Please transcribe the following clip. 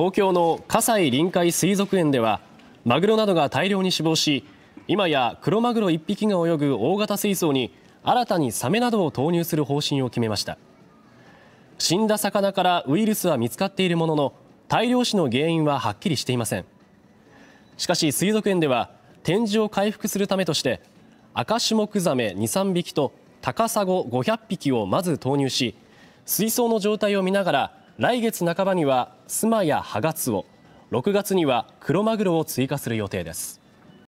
東京の葛西臨海水族園ではマグロなどが大量に死亡し今やクロマグロ1匹が泳ぐ大型水槽に新たにサメなどを投入する方針を決めました死んだ魚からウイルスは見つかっているものの大量死の原因ははっきりしていませんしかし水族園では展示を回復するためとして赤シュモクザメ23匹と高砂500匹をまず投入し水槽の状態を見ながら来月半ばにはスマやハガツオ6月にはクロマグロを追加する予定です。